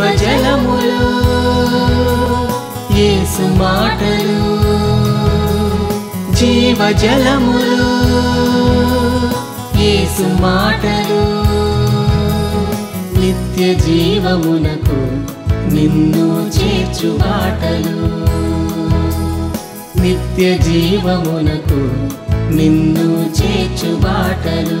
జీవజలములు యేసు మాటలు జీవజలములు యేసు మాటలు నిత్య జీవమునకు నిన్ను చేర్చు ఆటలు నిత్య జీవమునకు నిన్ను చేర్చు బాటలు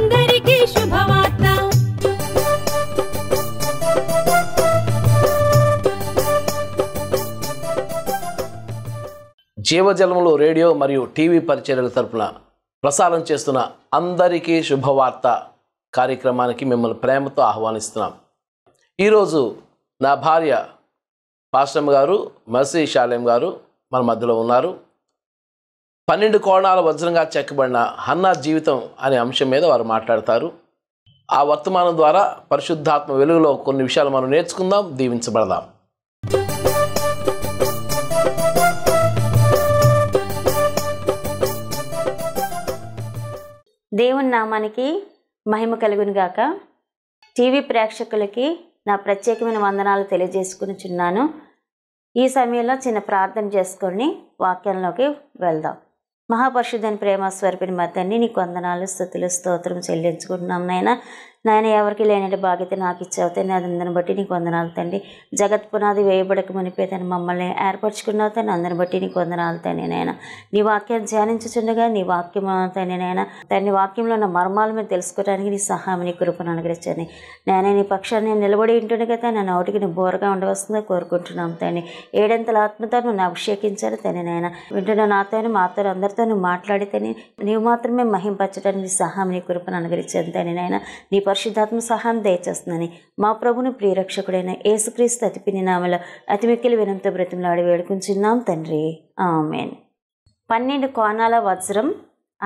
జీవజలములు రేడియో మరియు టీవీ పరిచర్యల తరపున ప్రసారం చేస్తున్న అందరికీ శుభవార్త కార్యక్రమానికి మిమ్మల్ని ప్రేమతో ఆహ్వానిస్తున్నాం ఈరోజు నా భార్య పాశ్రమ్ గారు మసీ శాలేం గారు మన మధ్యలో ఉన్నారు పన్నెండు కోణాల వజ్రంగా చెక్కబడిన హన్నా జీవితం అనే అంశం మీద వారు మాట్లాడతారు ఆ వర్తమానం ద్వారా పరిశుద్ధాత్మ వెలుగులో కొన్ని విషయాలు మనం నేర్చుకుందాం దీవించబడదాం దేవుని నామానికి మహిమ కలుగునుగాక టీవీ ప్రేక్షకులకి నా ప్రత్యేకమైన వందనాలు తెలియజేసుకుని చిన్నాను ఈ సమయంలో చిన్న ప్రార్థన చేసుకొని వాక్యంలోకి వెళ్దాం మహాపరుషుదని ప్రేమ స్వరూపిని మధ్యాన్ని నీకు వందనాలు స్థుతులు స్తోత్రం చెల్లించుకుంటున్నాం నాయన నాయన ఎవరికి లేనట్టు బాధ్యత నాకు ఇచ్చావు తండ్రి అందరిని బట్టి నీకు వందనాలు తండ్రి జగత్ పునాది వేయబడక మునిపే తను మమ్మల్ని ఏర్పరచుకున్నావు తను అందరిని బట్టి నీకు వందనాలు తండ్రి నాయన నీ వాక్యాన్ని ధ్యానించుచుండగా నీ వాక్యం తండ్రి నాయన తన వాక్యంలో ఉన్న మర్మాలు మీరు తెలుసుకోవడానికి నీ సహాయం నీ కృపను అనుగ్రహించండి నేను నీ పక్షాన్ని నేను నిలబడి ఉంటుండగా తను నోటికి నీ బోరగా ఉండవస్తుందో కోరుకుంటున్నాం తండ్రి ఏడంతల ఆత్మతో నన్ను అభిషేకించాను తండ్రి నాయన వింటున్న నాతోని మాతో అందరితో నువ్వు మాట్లాడితే నీవు మాత్రమే మహింపరచడానికి సహాయం నీ కృపను అనుగ్రహించాను తండ్రి నాయన నీ పరిశుద్ధాత్మ సహాయం దయచేస్తుందని మా ప్రభుని ప్రియరక్షకుడైన యేసుక్రీస్తు అతిపిని నామల అతిమిక్కిలి వినంతో బ్రతిమలాడి వేడుకుంటున్నాం తండ్రి ఆమెన్ పన్నెండు కోణాల వజ్రం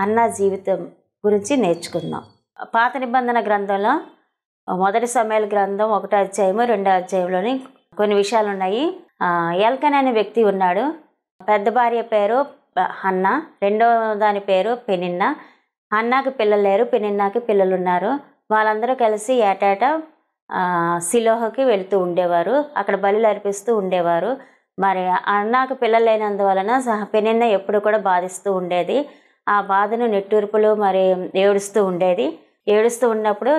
అన్న జీవితం గురించి నేర్చుకుందాం పాత నిబంధన గ్రంథంలో మొదటి సమయాల గ్రంథం ఒకటో అధ్యాయము రెండో అధ్యాయంలోని కొన్ని విషయాలు ఉన్నాయి ఎల్కన్ అనే వ్యక్తి ఉన్నాడు పెద్ద భార్య పేరు అన్న రెండో దాని పేరు పెనిన్న హన్నాకి పిల్లలు లేరు పెనిన్నాకి పిల్లలు ఉన్నారు వాళ్ళందరూ కలిసి ఏటేటా సిలోహకి వెళ్తూ ఉండేవారు అక్కడ బలులు అర్పిస్తూ ఉండేవారు మరి అన్నాకు పిల్లలు లేనందువలన పెనిన్న ఎప్పుడు కూడా బాధిస్తూ ఉండేది ఆ బాధను నెట్టూర్పులు మరి ఏడుస్తూ ఉండేది ఏడుస్తూ ఉన్నప్పుడు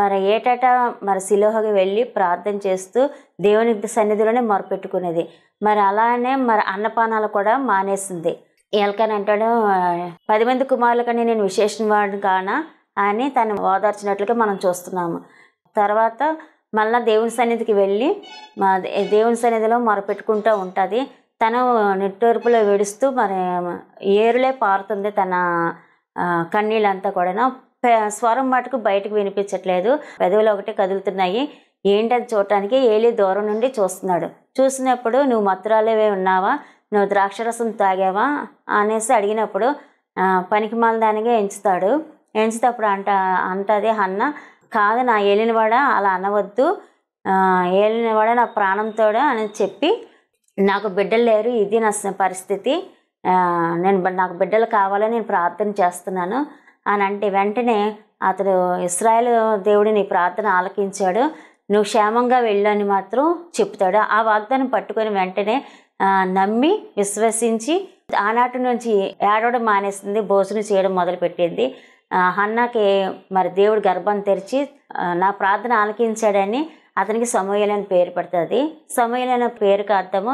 మరి ఏటాటా మరి సిలోహకి వెళ్ళి ప్రార్థన చేస్తూ దేవుని సన్నిధిలోనే మొరపెట్టుకునేది మరి అలానే మరి అన్నపానాలు కూడా మానేసింది ఎలకని అంటాడు పది మంది కుమారులకని నేను విశేషం వాడు కానా అని తను ఓదార్చినట్లుగా మనం చూస్తున్నాము తర్వాత మళ్ళీ దేవుని సన్నిధికి వెళ్ళి దేవుని సన్నిధిలో మొరపెట్టుకుంటూ ఉంటుంది తను నిట్టూర్పులో విడుస్తూ మరి ఏరులే పారుతుంది తన కన్నీళ్ళంతా కూడా స్వరం మటుకు బయటకు వినిపించట్లేదు పెదవులు ఒకటి కదులుతున్నాయి ఏంటని చూడటానికి ఏలి దూరం నుండి చూస్తున్నాడు చూసినప్పుడు నువ్వు మత్తురాలేవే ఉన్నావా నువ్వు ద్రాక్షరసం తాగావా అనేసి అడిగినప్పుడు పనికి మాలదానిగా ఎంచుతాడు ఎంచితే అప్పుడు అంట అంటది అన్న కాదు నా ఏలినవాడ అలా అనవద్దు ఏలినవాడ నా ప్రాణంతోడ అని చెప్పి నాకు బిడ్డలు లేరు ఇది నా పరిస్థితి నేను నాకు బిడ్డలు కావాలని నేను ప్రార్థన చేస్తున్నాను అని అంటే వెంటనే అతడు ఇస్రాయల్ దేవుడిని నీ ప్రార్థన ఆలకించాడు నువ్వు క్షేమంగా వెళ్ళని మాత్రం చెప్తాడు ఆ వాగ్దానం పట్టుకొని వెంటనే నమ్మి విశ్వసించి ఆనాటి నుంచి ఏడవడం మానేస్తుంది భోజనం చేయడం మొదలుపెట్టింది హన్నాకి మరి దేవుడు గర్భం తెరిచి నా ప్రార్థన ఆలకించాడని అతనికి అని పేరు పెడుతుంది సమూహలైన పేరుకు అర్థము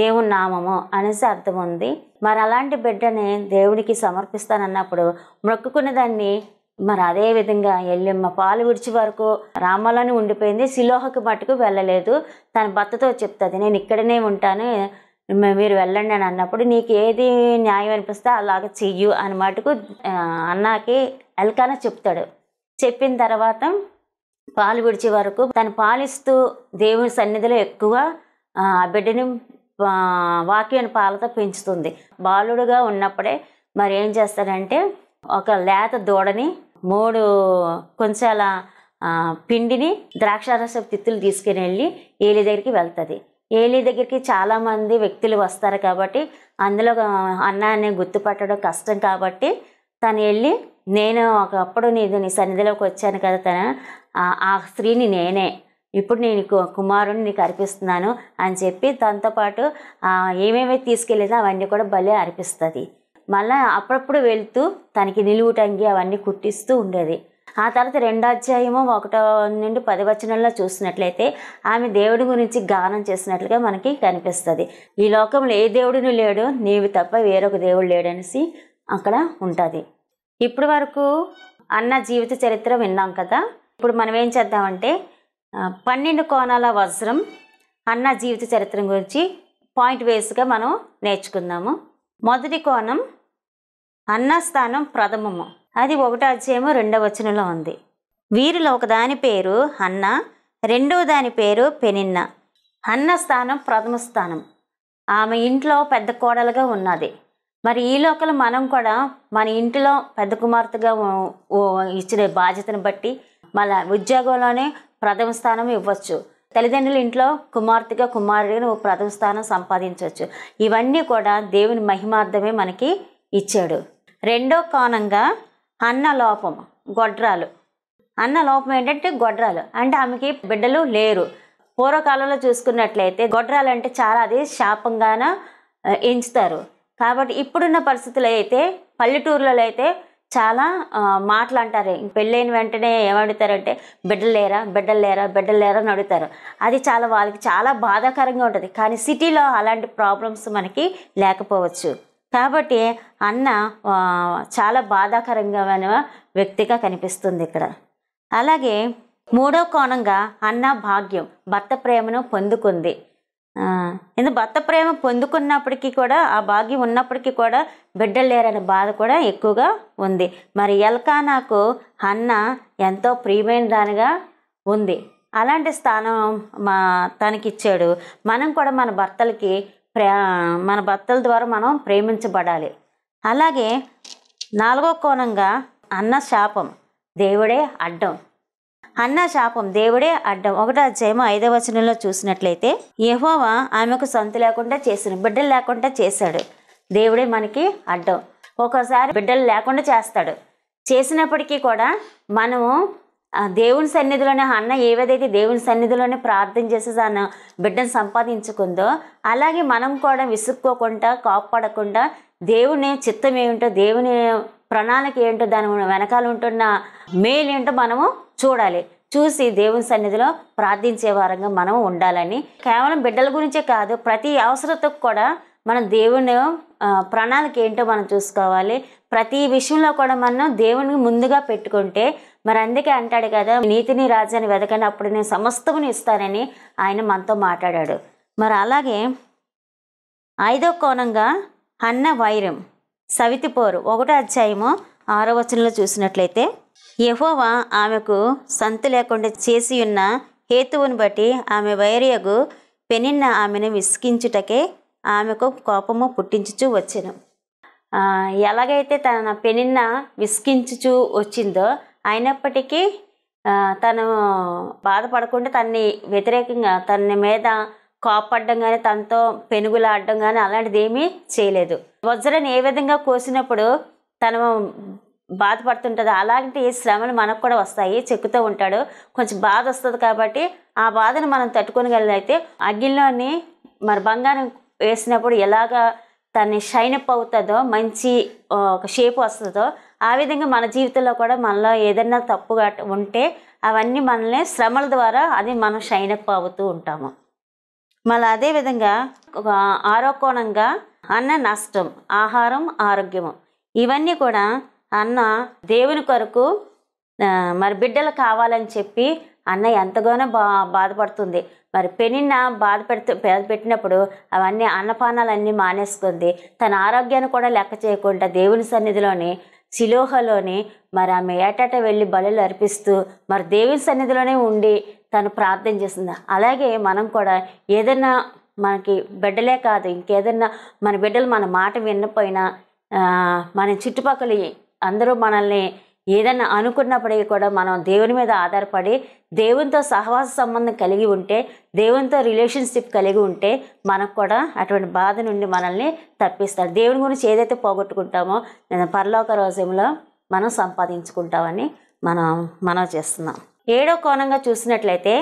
దేవుని నామము అనేసి అర్థం ఉంది మరి అలాంటి బిడ్డని దేవుడికి సమర్పిస్తానన్నప్పుడు మొక్కుకున్న దాన్ని మరి అదే విధంగా ఎల్లెమ్మ పాలు విడిచి వరకు రామాలని ఉండిపోయింది శిలోహకు మట్టుకు వెళ్ళలేదు తన భర్తతో చెప్తుంది నేను ఇక్కడనే ఉంటాను మీరు వెళ్ళండి అని అన్నప్పుడు నీకు ఏది న్యాయం అనిపిస్తే అలాగ చెయ్యు అని మటుకు అన్నాకి ఎల్కాన చెప్తాడు చెప్పిన తర్వాత పాలు విడిచే వరకు తను పాలిస్తూ దేవుని సన్నిధిలో ఎక్కువ ఆ బిడ్డని వాక్యం పాలతో పెంచుతుంది బాలుడుగా ఉన్నప్పుడే మరి ఏం చేస్తాడంటే ఒక లేత దూడని మూడు కొంచెం పిండిని ద్రాక్షారసపు తిత్తులు తీసుకుని వెళ్ళి ఏలి దగ్గరికి వెళ్తుంది ఏలి దగ్గరికి చాలామంది వ్యక్తులు వస్తారు కాబట్టి అందులో అన్నాన్ని గుర్తుపట్టడం కష్టం కాబట్టి తను వెళ్ళి నేను ఒకప్పుడు నీది నీ సన్నిధిలోకి వచ్చాను కదా తన ఆ స్త్రీని నేనే ఇప్పుడు నేను కుమారుని నీకు అర్పిస్తున్నాను అని చెప్పి దాంతో పాటు ఏమేమి తీసుకెళ్ళినా అవన్నీ కూడా భలే అర్పిస్తుంది మళ్ళీ అప్పుడప్పుడు వెళ్తూ తనకి నిలువుటంగి అవన్నీ కుట్టిస్తూ ఉండేది ఆ తర్వాత రెండో అధ్యాయము ఒకటో నుండి పది వచనంలో చూసినట్లయితే ఆమె దేవుడి గురించి గానం చేసినట్లుగా మనకి కనిపిస్తుంది ఈ లోకంలో ఏ దేవుడిని లేడు నీవి తప్ప వేరొక దేవుడు లేడనేసి అక్కడ ఉంటుంది ఇప్పటి వరకు అన్న జీవిత చరిత్ర విన్నాం కదా ఇప్పుడు మనం ఏం చేద్దామంటే పన్నెండు కోణాల వజ్రం అన్న జీవిత చరిత్ర గురించి పాయింట్ వేస్గా మనం నేర్చుకుందాము మొదటి కోణం అన్న స్థానం ప్రథమము అది ఒకటో అధ్యాయము రెండవ వచనంలో ఉంది వీరిలో ఒకదాని పేరు అన్న రెండవ దాని పేరు పెనిన్న అన్న స్థానం ప్రథమ స్థానం ఆమె ఇంట్లో పెద్ద కోడలుగా ఉన్నది మరి ఈ లోకల మనం కూడా మన ఇంటిలో పెద్ద కుమార్తెగా ఇచ్చిన బాధ్యతను బట్టి మన ఉద్యోగంలోనే ప్రథమ స్థానం ఇవ్వచ్చు తల్లిదండ్రుల ఇంట్లో కుమార్తెగా కుమారుడిని ప్రథమ స్థానం సంపాదించవచ్చు ఇవన్నీ కూడా దేవుని మహిమార్థమే మనకి ఇచ్చాడు రెండో కోణంగా అన్నలోపం గొడ్రాలు అన్నలోపం ఏంటంటే గొడ్రాలు అంటే ఆమెకి బిడ్డలు లేరు పూర్వకాలంలో చూసుకున్నట్లయితే గొడ్రాలు అంటే చాలా అది శాపంగాన ఎంచుతారు కాబట్టి ఇప్పుడున్న పరిస్థితులు అయితే పల్లెటూర్లలో అయితే చాలా మాటలు అంటారు పెళ్ళైన వెంటనే ఏమడుగుతారంటే బిడ్డలు లేరా బిడ్డలు లేరా బిడ్డలు లేరా అని అడుగుతారు అది చాలా వాళ్ళకి చాలా బాధాకరంగా ఉంటుంది కానీ సిటీలో అలాంటి ప్రాబ్లమ్స్ మనకి లేకపోవచ్చు కాబట్టి అన్న చాలా బాధాకరంగా వ్యక్తిగా కనిపిస్తుంది ఇక్కడ అలాగే మూడో కోణంగా అన్న భాగ్యం భర్త ప్రేమను పొందుకుంది ఇందు భర్త ప్రేమ పొందుకున్నప్పటికీ కూడా ఆ భాగ్యం ఉన్నప్పటికీ కూడా బిడ్డలు లేరనే బాధ కూడా ఎక్కువగా ఉంది మరి ఎల్కా నాకు అన్న ఎంతో ప్రియమైన దానిగా ఉంది అలాంటి స్థానం మా తనకిచ్చాడు మనం కూడా మన భర్తలకి ప్రే మన భర్తల ద్వారా మనం ప్రేమించబడాలి అలాగే నాలుగో కోణంగా అన్న శాపం దేవుడే అడ్డం అన్న శాపం దేవుడే అడ్డం ఒకటో అధ్యాయం ఐదవ వచనంలో చూసినట్లయితే యహోవా ఆమెకు సంతు లేకుండా చేసిన బిడ్డలు లేకుండా చేశాడు దేవుడే మనకి అడ్డం ఒక్కోసారి బిడ్డలు లేకుండా చేస్తాడు చేసినప్పటికీ కూడా మనము దేవుని సన్నిధిలోనే అన్న ఏవేదైతే దేవుని సన్నిధిలోనే ప్రార్థన చేసి తన బిడ్డను సంపాదించుకుందో అలాగే మనం కూడా విసుక్కోకుండా కాపాడకుండా దేవుని చిత్తం ఏమిటో దేవుని ప్రణాళిక ఏంటో దాని వెనకాల ఉంటున్న మేలు ఏంటో మనము చూడాలి చూసి దేవుని సన్నిధిలో ప్రార్థించే వారంగా మనం ఉండాలని కేవలం బిడ్డల గురించే కాదు ప్రతి అవసరతకు కూడా మన దేవుని ప్రణాళిక ఏంటో మనం చూసుకోవాలి ప్రతి విషయంలో కూడా మనం దేవుని ముందుగా పెట్టుకుంటే మరి అందుకే అంటాడు కదా నీతిని రాజ్యాన్ని అప్పుడు నేను సమస్తమును ఇస్తానని ఆయన మనతో మాట్లాడాడు మరి అలాగే ఐదో కోణంగా అన్న వైరం సవితిపోరు ఒకటో అధ్యాయము ఆరో వచనంలో చూసినట్లయితే యహోవా ఆమెకు సంతు లేకుండా చేసి ఉన్న హేతువును బట్టి ఆమె వైరియగు పెనిన్న ఆమెను విసికించుటకే ఆమెకు కోపము పుట్టించుచూ వచ్చాను ఎలాగైతే తన పెనిన్న విసికించుచు వచ్చిందో అయినప్పటికీ తను బాధపడకుండా తన్ని వ్యతిరేకంగా తన మీద కోపడ్డం కానీ తనతో పెనుగులాడడం కానీ అలాంటిది ఏమీ చేయలేదు వజ్రని ఏ విధంగా కోసినప్పుడు తను బాధపడుతుంటుంది అలాంటి శ్రమలు మనకు కూడా వస్తాయి చెక్కుతూ ఉంటాడు కొంచెం బాధ వస్తుంది కాబట్టి ఆ బాధను మనం తట్టుకోగలిగితే అగ్గిలోని మరి బంగారం వేసినప్పుడు ఎలాగా తన్ని షైనప్ అవుతుందో మంచి ఒక షేప్ వస్తుందో ఆ విధంగా మన జీవితంలో కూడా మనలో ఏదైనా తప్పుగా ఉంటే అవన్నీ మనల్ని శ్రమల ద్వారా అది మనం షైనప్ అవుతూ ఉంటాము మళ్ళీ అదేవిధంగా ఒక ఆరో కోణంగా అన్న నష్టం ఆహారం ఆరోగ్యము ఇవన్నీ కూడా అన్న దేవుని కొరకు మరి బిడ్డలు కావాలని చెప్పి అన్న ఎంతగానో బా బాధపడుతుంది మరి పెనిన్న బాధ పెడుతూ బాధ పెట్టినప్పుడు అవన్నీ అన్నపానాలన్నీ మానేసుకుంది తన ఆరోగ్యాన్ని కూడా లెక్క చేయకుండా దేవుని సన్నిధిలోని శిలోహలోని మరి ఆమె ఏటాట వెళ్ళి బలులు అర్పిస్తూ మరి దేవుని సన్నిధిలోనే ఉండి తను ప్రార్థన చేస్తుంది అలాగే మనం కూడా ఏదైనా మనకి బిడ్డలే కాదు ఇంకేదన్నా మన బిడ్డలు మన మాట విన్నపోయినా మన చుట్టుపక్కల అందరూ మనల్ని ఏదన్నా అనుకున్నప్పటికీ కూడా మనం దేవుని మీద ఆధారపడి దేవునితో సహవాస సంబంధం కలిగి ఉంటే దేవునితో రిలేషన్షిప్ కలిగి ఉంటే మనకు కూడా అటువంటి బాధ నుండి మనల్ని తప్పిస్తారు దేవుని గురించి ఏదైతే పోగొట్టుకుంటామో పరలోక రోజంలో మనం సంపాదించుకుంటామని మనం మనం చేస్తున్నాం ఏడో కోణంగా చూసినట్లయితే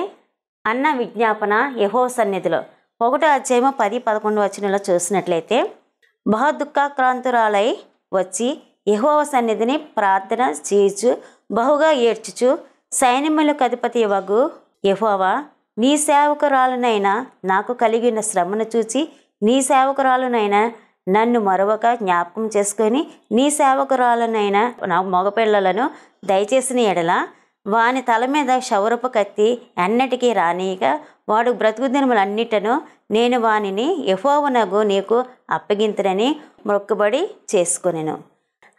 అన్న విజ్ఞాపన యహో సన్నిధిలో ఒకటో అధ్యాయమో పది పదకొండు వచ్చినలో చూసినట్లయితే బహదుఃఖాక్రాంతురాలై వచ్చి యహోవ సన్నిధిని ప్రార్థన చేయుచు బహుగా ఏడ్చుచు సైన్యములకు అధిపతి వగు యహోవా నీ సేవకురాలునైనా నాకు కలిగిన శ్రమను చూచి నీ సేవకురాలునైనా నన్ను మరొక జ్ఞాపకం చేసుకొని నీ సేవకురాలునైనా నా మగపిల్లలను దయచేసిన ఎడల వాని తల మీద శౌరపు కత్తి ఎన్నటికీ రానియక వాడు బ్రతుకు దినములన్నిటను నేను వానిని యహోవనగు నీకు అప్పగింతునని మొక్కుబడి చేసుకునేను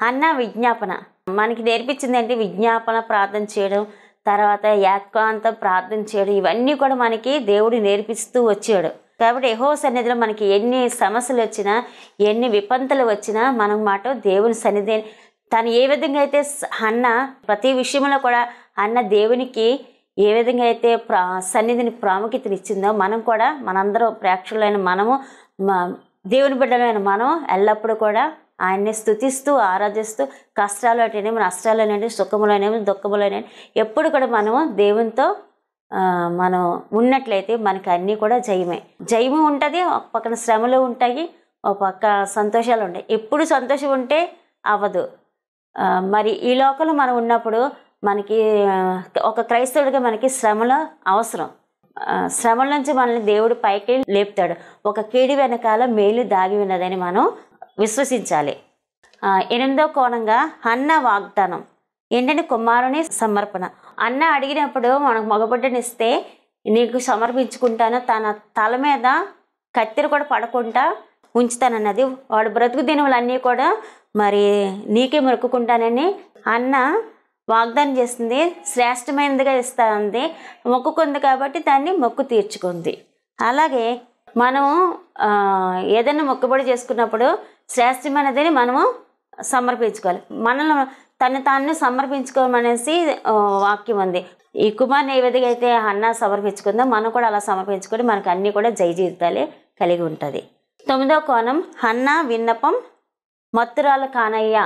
అన్న విజ్ఞాపన మనకి నేర్పించింది ఏంటి విజ్ఞాపన ప్రార్థన చేయడం తర్వాత ఏకాంతం ప్రార్థన చేయడం ఇవన్నీ కూడా మనకి దేవుడు నేర్పిస్తూ వచ్చాడు కాబట్టి యహో సన్నిధిలో మనకి ఎన్ని సమస్యలు వచ్చినా ఎన్ని విపంతులు వచ్చినా మనం మాట దేవుని సన్నిధి తను ఏ విధంగా అయితే అన్న ప్రతి విషయంలో కూడా అన్న దేవునికి ఏ విధంగా అయితే ప్రా సన్నిధిని ప్రాముఖ్యతనిచ్చిందో మనం కూడా మనందరం ప్రేక్షకులైన మనము దేవుని బిడ్డలైన మనం ఎల్లప్పుడూ కూడా ఆయన్ని స్థుతిస్తూ ఆరాధిస్తూ కష్టాలు అటేనేమి అనేవి దుఃఖములు అనేవి ఎప్పుడు కూడా మనము దేవునితో మనం ఉన్నట్లయితే మనకి అన్నీ కూడా జయమే జయము ఉంటుంది ఒక పక్కన శ్రమలు ఉంటాయి ఒక పక్క సంతోషాలు ఉంటాయి ఎప్పుడు సంతోషం ఉంటే అవ్వదు మరి ఈ లోకంలో మనం ఉన్నప్పుడు మనకి ఒక క్రైస్తవుడిగా మనకి శ్రమలు అవసరం శ్రమల నుంచి మనల్ని దేవుడు పైకి లేపుతాడు ఒక కీడి వెనకాల మేలు దాగి ఉన్నదని మనం విశ్వసించాలి ఎనిమిదో కోణంగా అన్న వాగ్దానం ఏంటని కుమారుని సమర్పణ అన్న అడిగినప్పుడు మనకు మగబిడ్డనిస్తే నీకు సమర్పించుకుంటాను తన తల మీద కత్తిరి కూడా పడకుండా ఉంచుతానన్నది వాడు బ్రతుకు దినములన్నీ కూడా మరి నీకే మొక్కుకుంటానని అన్న వాగ్దానం చేస్తుంది శ్రేష్టమైనదిగా ఇస్తానంది మొక్కుకుంది కాబట్టి దాన్ని మొక్కు తీర్చుకుంది అలాగే మనం ఏదైనా మొక్కుబడి చేసుకున్నప్పుడు శ్రేష్టమైనదని మనము సమర్పించుకోవాలి మనల్ని తను తాను సమర్పించుకోమనేసి వాక్యం ఉంది ఈ కుమార్ని ఏ విధంగా అయితే అన్న సమర్పించుకుందో మనం కూడా అలా సమర్పించుకొని మనకు అన్నీ కూడా జయ జీవితాలే కలిగి ఉంటుంది తొమ్మిదో కోణం అన్న విన్నపం మత్తురాల కానయ్య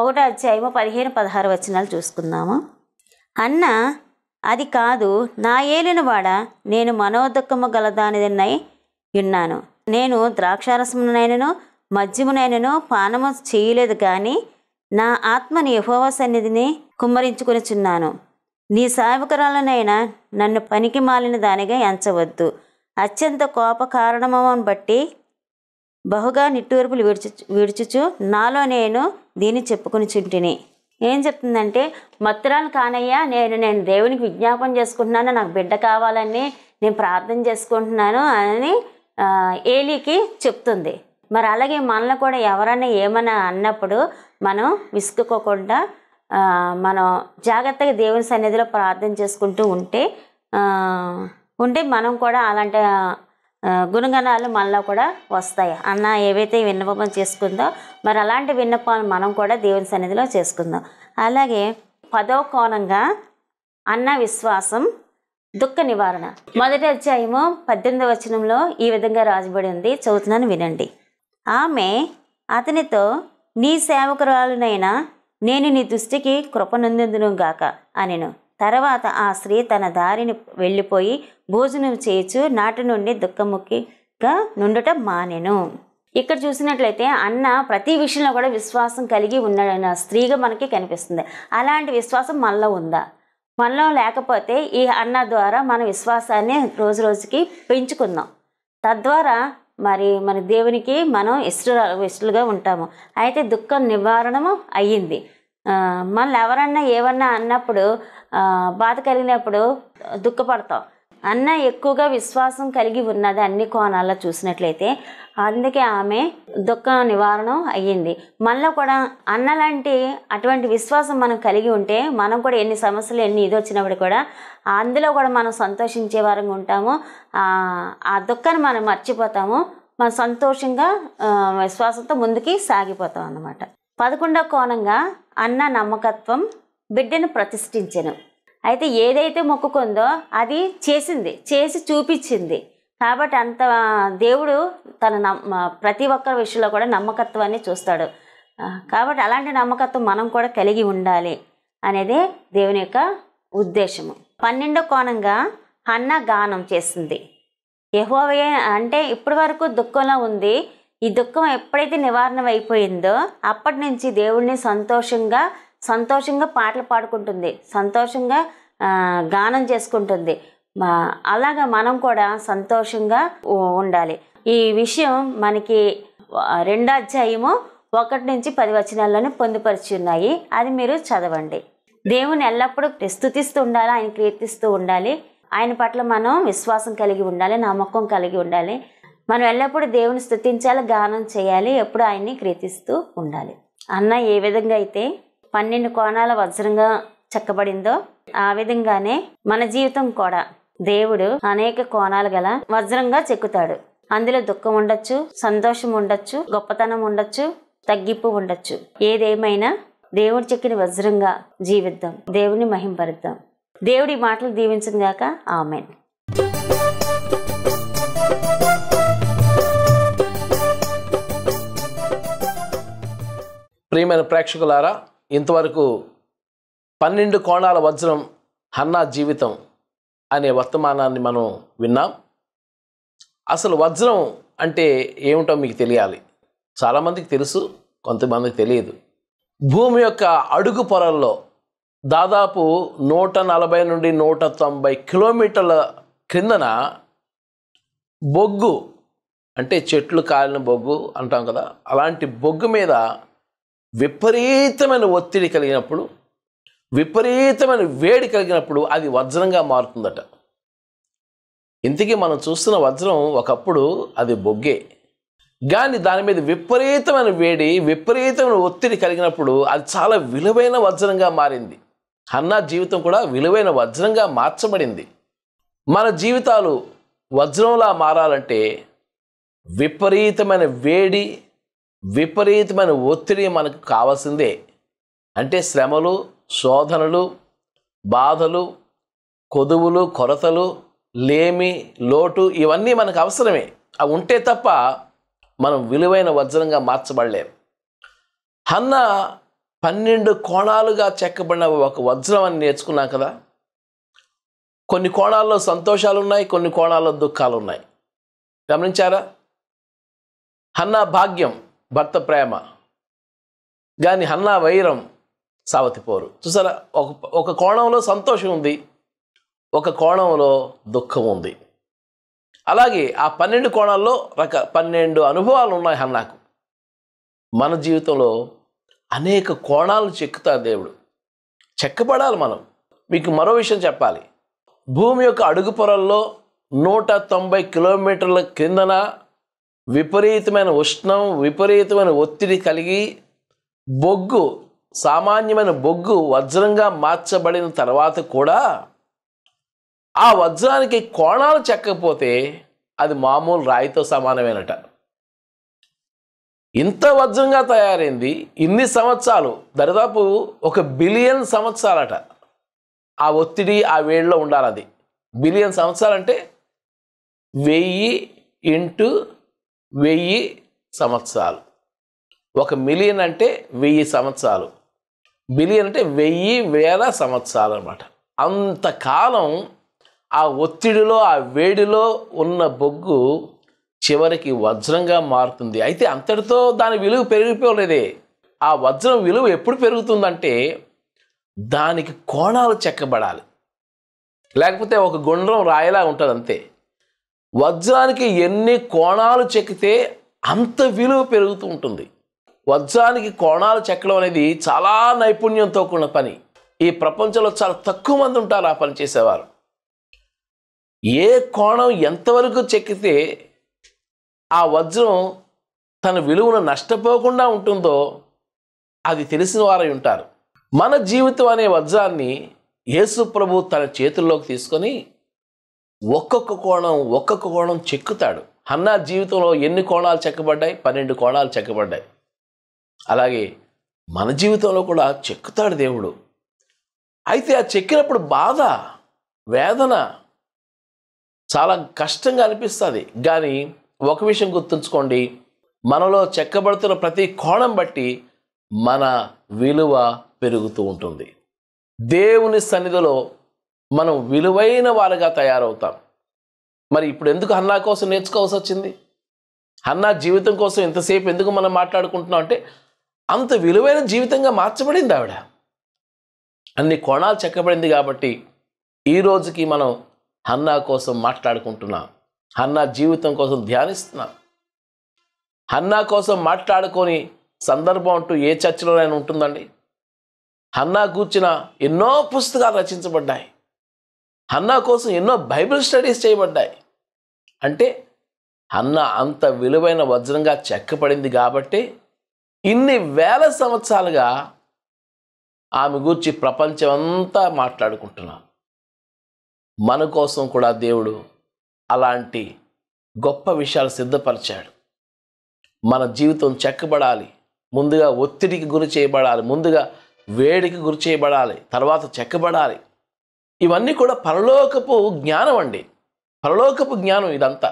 ఒకటో అధ్యాయము పదిహేను పదహారు వచనాలు చూసుకుందాము అన్న అది కాదు నా ఏలిన వాడ నేను మనోదుఖము గలదానిదన్నై ఉన్నాను నేను ద్రాక్షారసమునైనను మద్యమునైనను పానము చేయలేదు కానీ నా ఆత్మని యహోవ సన్నిధిని కుమ్మరించుకునిచున్నాను నీ సాయవకరాలనైనా నన్ను పనికి మాలిన దానిగా ఎంచవద్దు అత్యంత కోప కారణమని బట్టి బహుగా నిట్టూర్పులు విడుచు విడుచుచు నాలో నేను దీన్ని చెప్పుకుని చుంటిని ఏం చెప్తుందంటే మత్తురాలు కానయ్యా నేను నేను దేవునికి విజ్ఞాపన చేసుకుంటున్నాను నాకు బిడ్డ కావాలని నేను ప్రార్థన చేసుకుంటున్నాను అని ఏలీకి చెప్తుంది మరి అలాగే మనలో కూడా ఎవరైనా ఏమైనా అన్నప్పుడు మనం విసుకోకుండా మనం జాగ్రత్తగా దేవుని సన్నిధిలో ప్రార్థన చేసుకుంటూ ఉంటే ఉంటే మనం కూడా అలాంటి గుణగణాలు మనలో కూడా వస్తాయి అన్న ఏవైతే విన్నపం చేసుకుందో మరి అలాంటి విన్నపాలు మనం కూడా దేవుని సన్నిధిలో చేసుకుందాం అలాగే పదో కోణంగా అన్న విశ్వాసం దుఃఖ నివారణ మొదటి అధ్యాయము పద్దెనిమిది వచనంలో ఈ విధంగా రాజబడి ఉంది చదువుతున్నాను వినండి ఆమె అతనితో నీ సేవకురాలునైన నేను నీ దృష్టికి కృపనందునుగాక అనెను తర్వాత ఆ స్త్రీ తన దారిని వెళ్ళిపోయి భోజనం చేయొచ్చు నాటి నుండి దుఃఖముఖిగా నుండటం మానెను ఇక్కడ చూసినట్లయితే అన్న ప్రతి విషయంలో కూడా విశ్వాసం కలిగి ఉన్నాడన్న స్త్రీగా మనకి కనిపిస్తుంది అలాంటి విశ్వాసం మనలో ఉందా మనలో లేకపోతే ఈ అన్న ద్వారా మన విశ్వాసాన్ని రోజు రోజుకి పెంచుకుందాం తద్వారా మరి మన దేవునికి మనం ఇష్టరా ఇష్టలుగా ఉంటాము అయితే దుఃఖం నివారణము అయ్యింది మనల్ని ఎవరన్నా ఏమన్నా అన్నప్పుడు బాధ కలిగినప్పుడు దుఃఖపడతాం అన్న ఎక్కువగా విశ్వాసం కలిగి ఉన్నది అన్ని కోణాల్లో చూసినట్లయితే అందుకే ఆమె దుఃఖ నివారణ అయ్యింది మళ్ళీ కూడా అన్న లాంటి అటువంటి విశ్వాసం మనం కలిగి ఉంటే మనం కూడా ఎన్ని సమస్యలు ఎన్ని ఇది వచ్చినప్పుడు కూడా అందులో కూడా మనం సంతోషించే వారంగా ఉంటాము ఆ దుఃఖాన్ని మనం మర్చిపోతాము మనం సంతోషంగా విశ్వాసంతో ముందుకి సాగిపోతాం అన్నమాట పదకొండవ కోణంగా అన్న నమ్మకత్వం బిడ్డను ప్రతిష్ఠించను అయితే ఏదైతే మొక్కుకుందో అది చేసింది చేసి చూపించింది కాబట్టి అంత దేవుడు తన నమ్మ ప్రతి ఒక్కరి విషయంలో కూడా నమ్మకత్వాన్ని చూస్తాడు కాబట్టి అలాంటి నమ్మకత్వం మనం కూడా కలిగి ఉండాలి అనేది దేవుని యొక్క ఉద్దేశము పన్నెండో కోణంగా హన్న గానం చేసింది యహోవే అంటే ఇప్పటి వరకు దుఃఖంలో ఉంది ఈ దుఃఖం ఎప్పుడైతే నివారణ అయిపోయిందో అప్పటి నుంచి దేవుడిని సంతోషంగా సంతోషంగా పాటలు పాడుకుంటుంది సంతోషంగా గానం చేసుకుంటుంది అలాగా మనం కూడా సంతోషంగా ఉండాలి ఈ విషయం మనకి రెండో అధ్యాయము ఒకటి నుంచి పది వచనాల్లోనే పొందుపరిచి ఉన్నాయి అది మీరు చదవండి దేవుని ఎల్లప్పుడూ స్థుతిస్తూ ఉండాలి ఆయన కీర్తిస్తూ ఉండాలి ఆయన పట్ల మనం విశ్వాసం కలిగి ఉండాలి నమ్మకం కలిగి ఉండాలి మనం ఎల్లప్పుడూ దేవుని స్థుతించాలి గానం చేయాలి ఎప్పుడు ఆయన్ని కీర్తిస్తూ ఉండాలి అన్న ఏ విధంగా అయితే పన్నెండు కోణాల వజ్రంగా చెక్కబడిందో ఆ విధంగానే మన జీవితం కూడా దేవుడు అనేక కోణాలు గల వజ్రంగా చెక్కుతాడు అందులో దుఃఖం ఉండొచ్చు సంతోషం ఉండొచ్చు గొప్పతనం ఉండొచ్చు తగ్గింపు ఉండొచ్చు ఏదేమైనా దేవుడు చెక్కిన వజ్రంగా జీవిద్దాం దేవుని మహింపరుద్దాం దేవుడి మాటలు గాక ఆమెన్ ప్రియమైన ప్రేక్షకులారా ఇంతవరకు పన్నెండు కోణాల వజ్రం హన్నా జీవితం అనే వర్తమానాన్ని మనం విన్నాం అసలు వజ్రం అంటే ఏమిటో మీకు తెలియాలి చాలామందికి తెలుసు కొంతమందికి తెలియదు భూమి యొక్క అడుగు పొరల్లో దాదాపు నూట నలభై నుండి నూట తొంభై కిలోమీటర్ల క్రిందన బొగ్గు అంటే చెట్లు కాలిన బొగ్గు అంటాం కదా అలాంటి బొగ్గు మీద విపరీతమైన ఒత్తిడి కలిగినప్పుడు విపరీతమైన వేడి కలిగినప్పుడు అది వజ్రంగా మారుతుందట ఇంతకీ మనం చూస్తున్న వజ్రం ఒకప్పుడు అది బొగ్గే కానీ దాని మీద విపరీతమైన వేడి విపరీతమైన ఒత్తిడి కలిగినప్పుడు అది చాలా విలువైన వజ్రంగా మారింది హన్నా జీవితం కూడా విలువైన వజ్రంగా మార్చబడింది మన జీవితాలు వజ్రంలా మారాలంటే విపరీతమైన వేడి విపరీతమైన ఒత్తిడి మనకు కావాల్సిందే అంటే శ్రమలు శోధనలు బాధలు కొదువులు కొరతలు లేమి లోటు ఇవన్నీ మనకు అవసరమే అవి ఉంటే తప్ప మనం విలువైన వజ్రంగా మార్చబడలేము హన్న పన్నెండు కోణాలుగా చెక్కబడిన ఒక వజ్రం అని నేర్చుకున్నాం కదా కొన్ని కోణాల్లో సంతోషాలు ఉన్నాయి కొన్ని కోణాల్లో దుఃఖాలు ఉన్నాయి గమనించారా హన్న భాగ్యం భర్త ప్రేమ కానీ హన్నా వైరం సావతిపోరు చూసారా ఒక ఒక కోణంలో సంతోషం ఉంది ఒక కోణంలో దుఃఖం ఉంది అలాగే ఆ పన్నెండు కోణాల్లో రక పన్నెండు అనుభవాలు ఉన్నాయి హన్నాకు మన జీవితంలో అనేక కోణాలు చెక్కుతారు దేవుడు చెక్కబడాలి మనం మీకు మరో విషయం చెప్పాలి భూమి యొక్క అడుగు పొరల్లో నూట తొంభై కిలోమీటర్ల క్రిందన విపరీతమైన ఉష్ణం విపరీతమైన ఒత్తిడి కలిగి బొగ్గు సామాన్యమైన బొగ్గు వజ్రంగా మార్చబడిన తర్వాత కూడా ఆ వజ్రానికి కోణాలు చెక్కకపోతే అది మామూలు రాయితో సమానమేనట ఇంత వజ్రంగా తయారైంది ఇన్ని సంవత్సరాలు దరిదాపు ఒక బిలియన్ సంవత్సరాలట ఆ ఒత్తిడి ఆ వేడిలో ఉండాలి అది బిలియన్ సంవత్సరాలంటే వెయ్యి ఇంటూ వెయ్యి సంవత్సరాలు ఒక మిలియన్ అంటే వెయ్యి సంవత్సరాలు బిలియన్ అంటే వెయ్యి వేల సంవత్సరాలు అనమాట అంతకాలం ఆ ఒత్తిడిలో ఆ వేడిలో ఉన్న బొగ్గు చివరికి వజ్రంగా మారుతుంది అయితే అంతటితో దాని విలువ పెరిగిపోలేదే ఆ వజ్రం విలువ ఎప్పుడు పెరుగుతుందంటే దానికి కోణాలు చెక్కబడాలి లేకపోతే ఒక గుండ్రం రాయలా ఉంటుంది అంతే వజ్రానికి ఎన్ని కోణాలు చెక్కితే అంత విలువ పెరుగుతూ ఉంటుంది వజ్రానికి కోణాలు చెక్కడం అనేది చాలా నైపుణ్యంతో కూడిన పని ఈ ప్రపంచంలో చాలా తక్కువ మంది ఉంటారు ఆ పని చేసేవారు ఏ కోణం ఎంతవరకు చెక్కితే ఆ వజ్రం తన విలువను నష్టపోకుండా ఉంటుందో అది తెలిసిన వారై ఉంటారు మన జీవితం అనే వజ్రాన్ని యేసు ప్రభు తన చేతుల్లోకి తీసుకొని ఒక్కొక్క కోణం ఒక్కొక్క కోణం చెక్కుతాడు హన్నా జీవితంలో ఎన్ని కోణాలు చెక్కబడ్డాయి పన్నెండు కోణాలు చెక్కబడ్డాయి అలాగే మన జీవితంలో కూడా చెక్కుతాడు దేవుడు అయితే ఆ చెక్కినప్పుడు బాధ వేదన చాలా కష్టంగా అనిపిస్తుంది కానీ ఒక విషయం గుర్తుంచుకోండి మనలో చెక్కబడుతున్న ప్రతి కోణం బట్టి మన విలువ పెరుగుతూ ఉంటుంది దేవుని సన్నిధిలో మనం విలువైన వాళ్ళుగా తయారవుతాం మరి ఇప్పుడు ఎందుకు హన్నా కోసం నేర్చుకోవాల్సి వచ్చింది హన్నా జీవితం కోసం ఎంతసేపు ఎందుకు మనం మాట్లాడుకుంటున్నాం అంటే అంత విలువైన జీవితంగా మార్చబడింది ఆవిడ అన్ని కోణాలు చెక్కబడింది కాబట్టి ఈ రోజుకి మనం హన్నా కోసం మాట్లాడుకుంటున్నాం హన్నా జీవితం కోసం ధ్యానిస్తున్నాం హన్నా కోసం మాట్లాడుకొని సందర్భం అంటూ ఏ చర్చలోనైనా ఉంటుందండి హన్నా కూర్చున్న ఎన్నో పుస్తకాలు రచించబడ్డాయి హన్నా కోసం ఎన్నో బైబిల్ స్టడీస్ చేయబడ్డాయి అంటే అన్న అంత విలువైన వజ్రంగా చెక్కపడింది కాబట్టి ఇన్ని వేల సంవత్సరాలుగా ఆమె గూర్చి ప్రపంచమంతా మాట్లాడుకుంటున్నాం మన కోసం కూడా దేవుడు అలాంటి గొప్ప విషయాలు సిద్ధపరిచాడు మన జీవితం చెక్కబడాలి ముందుగా ఒత్తిడికి గురి చేయబడాలి ముందుగా వేడికి గురి చేయబడాలి తర్వాత చెక్కబడాలి ఇవన్నీ కూడా పరలోకపు జ్ఞానం అండి పరలోకపు జ్ఞానం ఇదంతా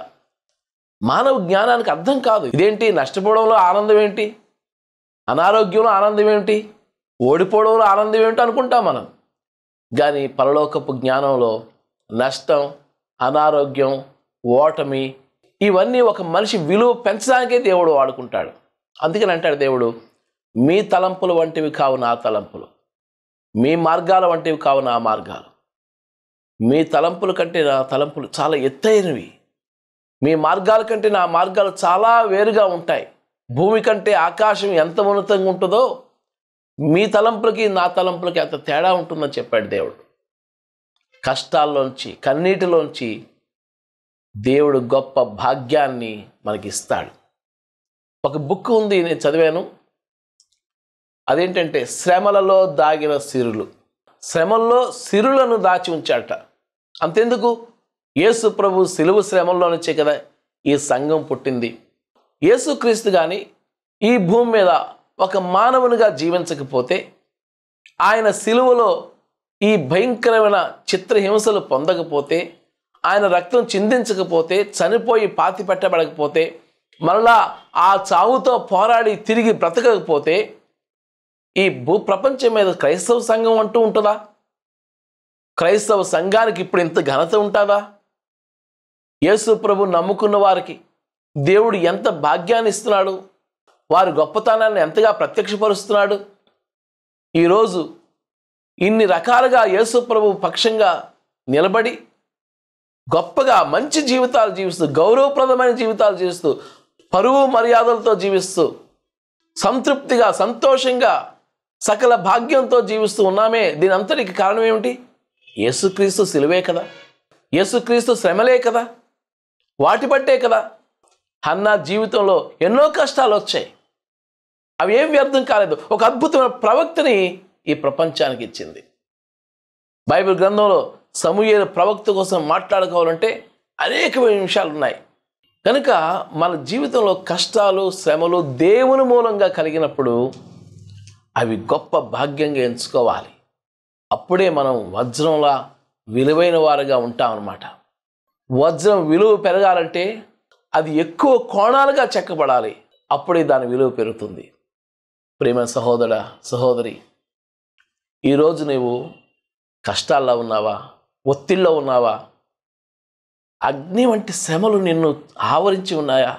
మానవ జ్ఞానానికి అర్థం కాదు ఇదేంటి నష్టపోవడంలో ఆనందం ఏంటి అనారోగ్యంలో ఆనందం ఏమిటి ఓడిపోవడంలో ఆనందం ఏమిటి అనుకుంటాం మనం కానీ పరలోకపు జ్ఞానంలో నష్టం అనారోగ్యం ఓటమి ఇవన్నీ ఒక మనిషి విలువ పెంచడానికే దేవుడు వాడుకుంటాడు అందుకని అంటాడు దేవుడు మీ తలంపులు వంటివి కావు నా తలంపులు మీ మార్గాల వంటివి కావు నా మార్గాలు మీ తలంపుల కంటే నా తలంపులు చాలా ఎత్తైనవి మీ మార్గాల కంటే నా మార్గాలు చాలా వేరుగా ఉంటాయి భూమి కంటే ఆకాశం ఎంత ఉన్నతంగా ఉంటుందో మీ తలంపులకి నా తలంపులకి అంత తేడా ఉంటుందని చెప్పాడు దేవుడు కష్టాల్లోంచి కన్నీటిలోంచి దేవుడు గొప్ప భాగ్యాన్ని మనకి ఇస్తాడు ఒక బుక్ ఉంది నేను చదివాను అదేంటంటే శ్రమలలో దాగిన సిరులు శ్రమల్లో సిరులను దాచి ఉంచాడట అంతెందుకు యేసు ప్రభు సిలువు శ్రమంలో నుంచే కదా ఈ సంఘం పుట్టింది యేసుక్రీస్తు కానీ ఈ భూమి మీద ఒక మానవునిగా జీవించకపోతే ఆయన సిలువలో ఈ భయంకరమైన చిత్రహింసలు పొందకపోతే ఆయన రక్తం చిందించకపోతే చనిపోయి పాతి పెట్టబడకపోతే మరలా ఆ చావుతో పోరాడి తిరిగి బ్రతకకపోతే ఈ భూ ప్రపంచం మీద క్రైస్తవ సంఘం అంటూ ఉంటుందా క్రైస్తవ సంఘానికి ఇప్పుడు ఇంత ఘనత ఉంటుందా యేసు ప్రభు నమ్ముకున్న వారికి దేవుడు ఎంత భాగ్యాన్ని ఇస్తున్నాడు వారి గొప్పతనాన్ని ఎంతగా ప్రత్యక్షపరుస్తున్నాడు ఈరోజు ఇన్ని రకాలుగా యేసు ప్రభు పక్షంగా నిలబడి గొప్పగా మంచి జీవితాలు జీవిస్తూ గౌరవప్రదమైన జీవితాలు జీవిస్తూ పరువు మర్యాదలతో జీవిస్తూ సంతృప్తిగా సంతోషంగా సకల భాగ్యంతో జీవిస్తూ ఉన్నామే దీని అంతటికి కారణం ఏమిటి యేసుక్రీస్తు సిలువే కదా యేసుక్రీస్తు శ్రమలే కదా వాటి పట్టే కదా అన్న జీవితంలో ఎన్నో కష్టాలు వచ్చాయి అవి ఏం వ్యర్థం కాలేదు ఒక అద్భుతమైన ప్రవక్తని ఈ ప్రపంచానికి ఇచ్చింది బైబిల్ గ్రంథంలో సమూహ ప్రవక్త కోసం మాట్లాడుకోవాలంటే అనేక విషయాలు ఉన్నాయి కనుక మన జీవితంలో కష్టాలు శ్రమలు దేవుని మూలంగా కలిగినప్పుడు అవి గొప్ప భాగ్యంగా ఎంచుకోవాలి అప్పుడే మనం వజ్రంలా విలువైన వారుగా ఉంటామన్నమాట వజ్రం విలువ పెరగాలంటే అది ఎక్కువ కోణాలుగా చెక్కబడాలి అప్పుడే దాని విలువ పెరుగుతుంది ప్రేమ సహోదర సహోదరి ఈరోజు నువ్వు కష్టాల్లో ఉన్నావా ఒత్తిళ్ళలో ఉన్నావా అగ్ని వంటి శ్రమలు నిన్ను ఆవరించి ఉన్నాయా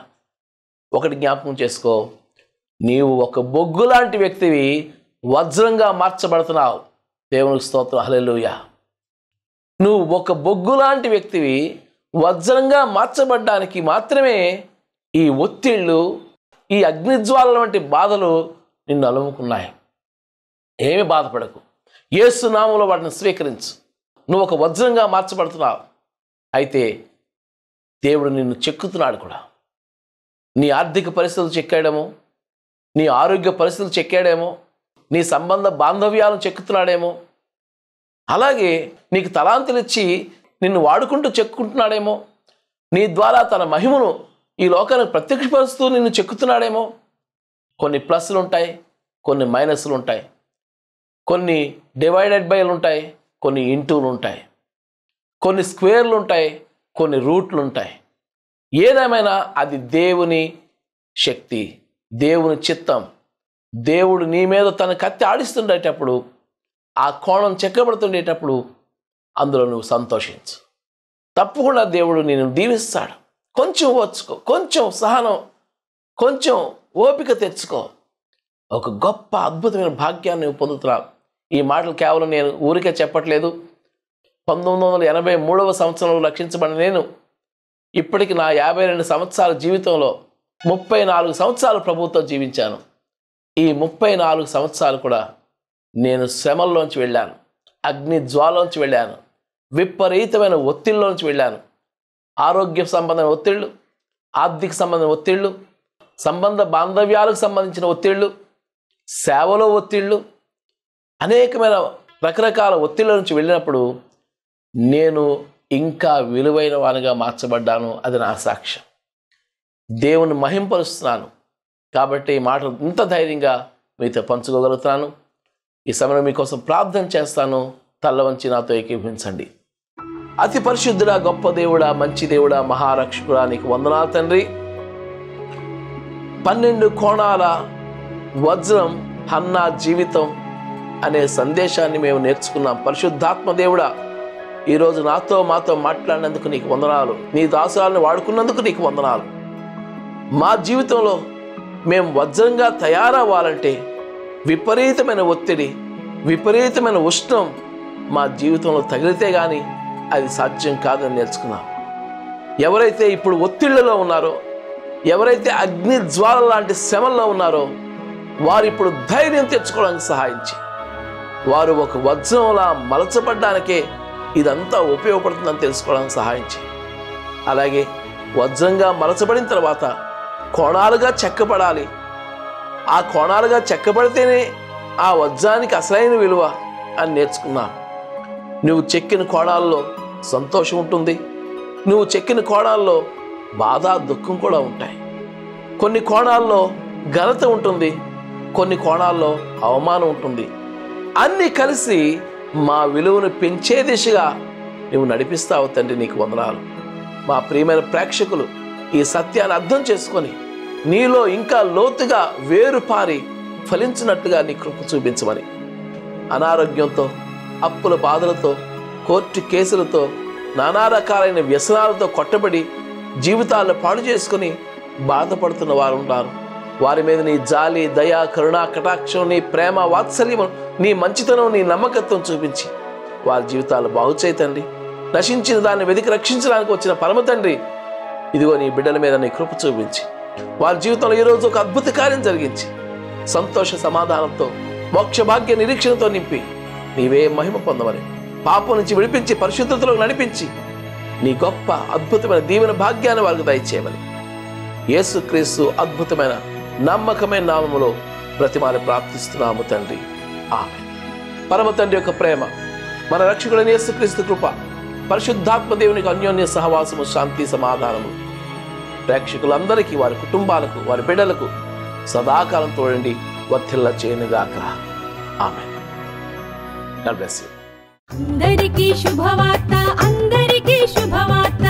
ఒకటి జ్ఞాపకం చేసుకో నీవు ఒక బొగ్గు లాంటి వ్యక్తివి వజ్రంగా మార్చబడుతున్నావు దేవునికి స్తోత్రం అహలెలుయ నువ్వు ఒక బొగ్గు లాంటి వ్యక్తివి వజ్రంగా మార్చబడ్డానికి మాత్రమే ఈ ఒత్తిళ్ళు ఈ అగ్నిజ్వాల వంటి బాధలు నిన్ను అలుముకున్నాయి ఏమి బాధపడకు ఏసునామంలో వాటిని స్వీకరించు నువ్వు ఒక వజ్రంగా మార్చబడుతున్నావు అయితే దేవుడు నిన్ను చెక్కుతున్నాడు కూడా నీ ఆర్థిక పరిస్థితులు చెక్కాడేమో నీ ఆరోగ్య పరిస్థితులు చెక్కాడేమో నీ సంబంధ బాంధవ్యాలను చెక్కుతున్నాడేమో అలాగే నీకు ఇచ్చి నిన్ను వాడుకుంటూ చెక్కుంటున్నాడేమో నీ ద్వారా తన మహిమను ఈ లోకానికి ప్రత్యక్షపరుస్తూ నిన్ను చెక్కుతున్నాడేమో కొన్ని ప్లస్లు ఉంటాయి కొన్ని మైనస్లు ఉంటాయి కొన్ని డివైడెడ్ బైలు ఉంటాయి కొన్ని ఇంటూలు ఉంటాయి కొన్ని స్క్వేర్లు ఉంటాయి కొన్ని రూట్లు ఉంటాయి ఏదేమైనా అది దేవుని శక్తి దేవుని చిత్తం దేవుడు నీ మీద తన కత్తి ఆడిస్తుండేటప్పుడు ఆ కోణం చెక్కబడుతుండేటప్పుడు అందులో నువ్వు సంతోషించు తప్పకుండా దేవుడు నేను దీవిస్తాడు కొంచెం ఓచుకో కొంచెం సహనం కొంచెం ఓపిక తెచ్చుకో ఒక గొప్ప అద్భుతమైన భాగ్యాన్ని పొందుతున్నావు ఈ మాటలు కేవలం నేను ఊరికే చెప్పట్లేదు పంతొమ్మిది వందల ఎనభై మూడవ సంవత్సరంలో రక్షించబడిన నేను ఇప్పటికి నా యాభై రెండు సంవత్సరాల జీవితంలో ముప్పై నాలుగు సంవత్సరాలు ప్రభుత్వం జీవించాను ఈ ముప్పై నాలుగు సంవత్సరాలు కూడా నేను శ్రమల్లోంచి వెళ్ళాను అగ్ని జ్వాలలోంచి వెళ్ళాను విపరీతమైన ఒత్తిళ్ళలోంచి వెళ్ళాను ఆరోగ్య సంబంధమైన ఒత్తిళ్ళు ఆర్థిక సంబంధమైన ఒత్తిళ్ళు సంబంధ బాంధవ్యాలకు సంబంధించిన ఒత్తిళ్ళు సేవలో ఒత్తిళ్ళు అనేకమైన రకరకాల ఒత్తిళ్ళ నుంచి వెళ్ళినప్పుడు నేను ఇంకా విలువైన వానిగా మార్చబడ్డాను అది నా సాక్ష్యం దేవుని మహింపరుస్తున్నాను కాబట్టి ఈ మాటలు ఇంత ధైర్యంగా మీతో పంచుకోగలుగుతాను ఈ సమయంలో మీకోసం ప్రార్థన చేస్తాను తల్ల వంచి నాతో ఏకీభించండి అతి పరిశుద్ధుడా గొప్ప దేవుడా మంచి దేవుడా మహారక్షకుడా నీకు వందనాలు తండ్రి పన్నెండు కోణాల వజ్రం హన్నా జీవితం అనే సందేశాన్ని మేము నేర్చుకున్నాం పరిశుద్ధాత్మ దేవుడా ఈరోజు నాతో మాతో మాట్లాడినందుకు నీకు వందనాలు నీ దాసాలను వాడుకున్నందుకు నీకు వందనాలు మా జీవితంలో మేము వజ్రంగా తయారవ్వాలంటే విపరీతమైన ఒత్తిడి విపరీతమైన ఉష్ణం మా జీవితంలో తగిలితే కానీ అది సాధ్యం కాదని నేర్చుకున్నాం ఎవరైతే ఇప్పుడు ఒత్తిళ్లలో ఉన్నారో ఎవరైతే అగ్ని జ్వాల లాంటి శ్రమల్లో ఉన్నారో వారు ఇప్పుడు ధైర్యం తెచ్చుకోవడానికి సహాయించి వారు ఒక వజ్రంలా మలచబడ్డానికే ఇదంతా ఉపయోగపడుతుందని తెలుసుకోవడానికి సహాయించి అలాగే వజ్రంగా మలచబడిన తర్వాత కోణాలుగా చెక్కబడాలి ఆ కోణాలుగా చెక్కబడితేనే ఆ వజ్రానికి అసలైన విలువ అని నేర్చుకున్నాను నువ్వు చెక్కిన కోణాల్లో సంతోషం ఉంటుంది నువ్వు చెక్కిన కోణాల్లో బాధ దుఃఖం కూడా ఉంటాయి కొన్ని కోణాల్లో ఘనత ఉంటుంది కొన్ని కోణాల్లో అవమానం ఉంటుంది అన్నీ కలిసి మా విలువను పెంచే దిశగా నువ్వు నడిపిస్తావు తండ్రి నీకు వందనాలు మా ప్రియమైన ప్రేక్షకులు ఈ సత్యాన్ని అర్థం చేసుకొని నీలో ఇంకా లోతుగా వేరుపారి ఫలించినట్టుగా నీ కృప చూపించమని అనారోగ్యంతో అప్పుల బాధలతో కోర్టు కేసులతో నానా రకాలైన వ్యసనాలతో కొట్టబడి జీవితాలను పాడు చేసుకుని బాధపడుతున్న వారు ఉన్నారు వారి మీద నీ జాలి దయ కరుణ కటాక్షం నీ ప్రేమ వాత్సల్యం నీ మంచితనం నీ నమ్మకత్వం చూపించి వారి జీవితాలు బాగుచేతండి నశించిన దాన్ని వెతికి రక్షించడానికి వచ్చిన పరమ తండ్రి ఇదిగో నీ బిడ్డల మీద నీ కృప చూపించి వారి జీవితంలో ఈరోజు ఒక అద్భుత కార్యం జరిగించి సంతోష సమాధానంతో మోక్ష భాగ్య నిరీక్షణతో నింపి నీవే మహిమ పొందమని పాపం నుంచి విడిపించి పరిశుద్ధతలో నడిపించి నీ గొప్ప అద్భుతమైన దీవెన భాగ్యాన్ని వారికి దయచేయమని యేసుక్రీస్తు అద్భుతమైన నమ్మకమైన నామములో ప్రతిమాని ప్రార్థిస్తున్నాము తండ్రి ఆమె పరమ తండ్రి యొక్క ప్రేమ మన రక్షకుడైన యేసుక్రీస్తు కృప పరిశుద్ధాత్మ దేవునికి అన్యోన్య సహవాసము శాంతి సమాధానము ప్రేక్షకులందరికీ వారి కుటుంబాలకు వారి బిడ్డలకు సదాకాలం తోడండి వర్తిల్ల చేయనుగాక ఆమె అందరికీ శుభవార్త అందరికీ శుభవార్త